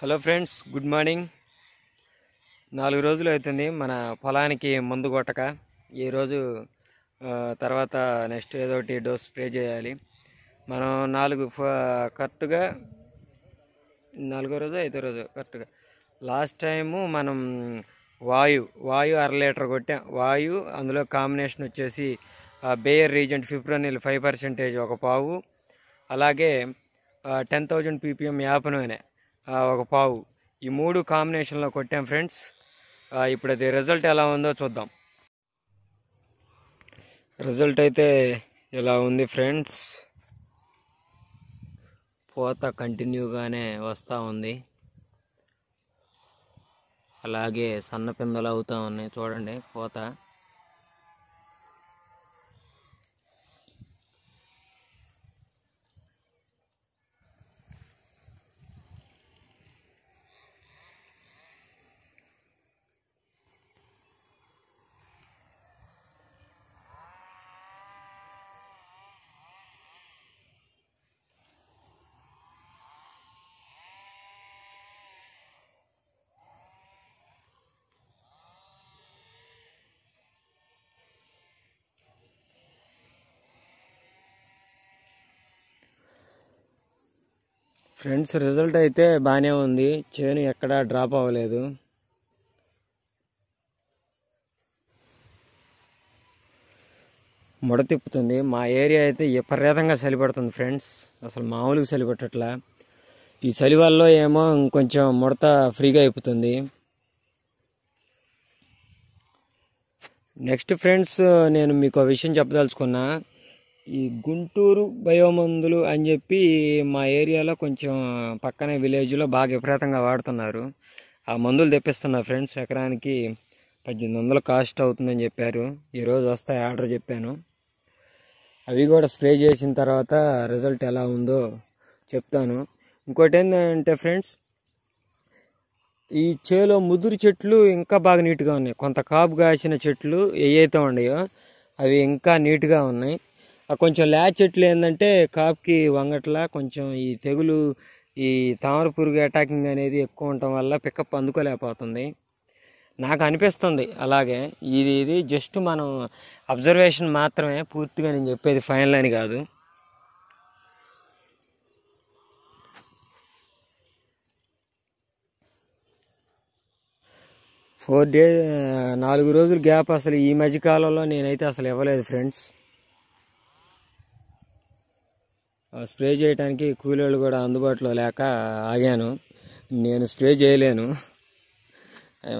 hello friends good morning నాలుగు రోజులు అవుతుంది మన పొలానికి మందు కొట్టక ఈరోజు తర్వాత నెక్స్ట్ ఏదో ఒకటి డోస్ స్ప్రే చేయాలి మనం నాలుగు కరెక్ట్గా నాలుగో రోజు ఐదో రోజు కరెక్ట్గా లాస్ట్ టైము మనం వాయు వాయు అర లీటర్ కొట్టాం వాయు అందులో కాంబినేషన్ వచ్చేసి Bayer Regent fipronil five percentage ఒక పావు అలాగే టెన్ థౌజండ్ పీపీఎం యాప్ నూనె ఒక పావు ఈ మూడు కాంబినేషన్లో కొట్టాం ఫ్రెండ్స్ ఇప్పుడు అది రిజల్ట్ ఎలా ఉందో చూద్దాం రిజల్ట్ అయితే ఇలా ఉంది ఫ్రెండ్స్ పోత కంటిన్యూగానే వస్తూ ఉంది అలాగే సన్నపిందలు అవుతూ ఉన్నాయి చూడండి పోత ఫ్రెండ్స్ రిజల్ట్ అయితే బాగానే ఉంది చేను ఎక్కడా డ్రాప్ అవ్వలేదు ముడ తిప్పుతుంది మా ఏరియా అయితే విపరీతంగా చలి పడుతుంది ఫ్రెండ్స్ అసలు మామూలుగా చలి పెట్టట్లా ఈ చలి వల్ల ఏమో ఇంకొంచెం ముడత ఫ్రీగా అయిపోతుంది నెక్స్ట్ ఫ్రెండ్స్ నేను మీకు విషయం చెప్పదలుచుకున్నా ఈ గుంటూరు బయోమందులు అని చెప్పి మా ఏరియాలో కొంచెం పక్కనే విలేజ్లో బాగా విపరీతంగా వాడుతున్నారు ఆ మందులు తెప్పిస్తున్నారు ఫ్రెండ్స్ ఎకరానికి పద్దెనిమిది వందలు కాస్ట్ అవుతుందని చెప్పారు ఈరోజు వస్తాయి ఆర్డర్ చెప్పాను అవి కూడా స్ప్రే చేసిన తర్వాత రిజల్ట్ ఎలా ఉందో చెప్తాను ఇంకోటి ఏంటంటే ఫ్రెండ్స్ ఈ చేలో ముదురు చెట్లు ఇంకా బాగా నీట్గా ఉన్నాయి కొంత కాపు కాసిన చెట్లు ఏవైతే ఉన్నాయో అవి ఇంకా నీట్గా ఉన్నాయి కొంచెం ల్యాచ్ చెట్లు ఏంటంటే కాపుకి వంగట్లా కొంచెం ఈ తెగులు ఈ తామర పురుగు అటాకింగ్ అనేది ఎక్కువ ఉండటం వల్ల పికప్ అందుకోలేకపోతుంది నాకు అనిపిస్తుంది అలాగే ఇది ఇది జస్ట్ మనం అబ్జర్వేషన్ మాత్రమే పూర్తిగా నేను చెప్పేది ఫైనల్ అని కాదు ఫోర్ డే నాలుగు రోజులు గ్యాప్ అసలు ఈ మధ్యకాలంలో నేనైతే అసలు ఇవ్వలేదు ఫ్రెండ్స్ స్ప్రే చేయడానికి కూలీలు కూడా అందుబాటులో లేక ఆగాను నేను స్ప్రే చేయలేను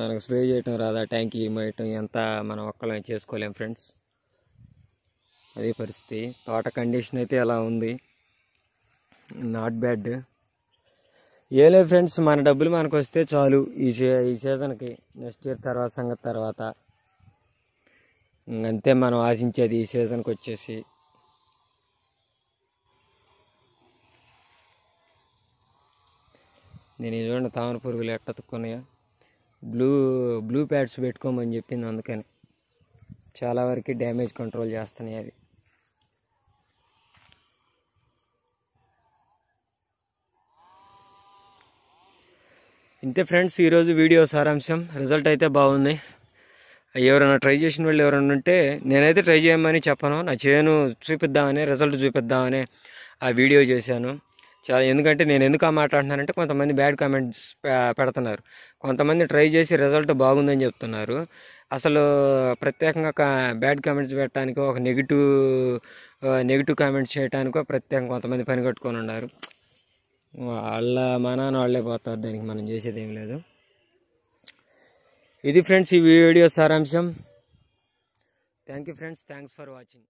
మనకు స్ప్రే చేయటం రాదా ట్యాంక్ వేయటం ఎంత మనం ఒక్కలే చేసుకోలేం ఫ్రెండ్స్ అదే పరిస్థితి తోట కండిషన్ అయితే ఎలా ఉంది నాట్ బ్యాడ్ ఏలే ఫ్రెండ్స్ మన డబ్బులు మనకు వస్తే చాలు ఈ ఈ సీజన్కి నెక్స్ట్ ఇయర్ తర్వాత సంగతి తర్వాత అంతే మనం ఆశించేది ఈ సీజన్కి వచ్చేసి నేను చూడండి తామర పురుగులు ఎట్టతుక్కున్నాయో బ్లూ బ్లూ ప్యాడ్స్ పెట్టుకోమని చెప్పింది అందుకని చాలా వరకు డ్యామేజ్ కంట్రోల్ చేస్తున్నాయి అవి ఇంతే ఫ్రెండ్స్ ఈరోజు వీడియో సారాంశం రిజల్ట్ అయితే బాగుంది ఎవరైనా ట్రై చేసిన వాళ్ళు ఎవరైనా ఉంటే నేనైతే ట్రై చేయమని చెప్పను నా చేయను చూపిద్దామని రిజల్ట్ చూపిద్దామని ఆ వీడియో చేశాను చాలా ఎందుకంటే నేను ఎందుకు మాట్లాడుతున్నానంటే కొంతమంది బ్యాడ్ కామెంట్స్ పెడుతున్నారు కొంతమంది ట్రై చేసి రిజల్ట్ బాగుందని చెప్తున్నారు అసలు ప్రత్యేకంగా బ్యాడ్ కామెంట్స్ పెట్టడానికి ఒక నెగిటివ్ నెగిటివ్ కామెంట్స్ చేయడానికి ప్రత్యేకంగా కొంతమంది పని కట్టుకొని ఉన్నారు వాళ్ళ మనాన వాళ్ళే పోతారు దానికి మనం చేసేది ఏం లేదు ఇది ఫ్రెండ్స్ ఈ వీడియో సారాంశం thank you friends thanks for watching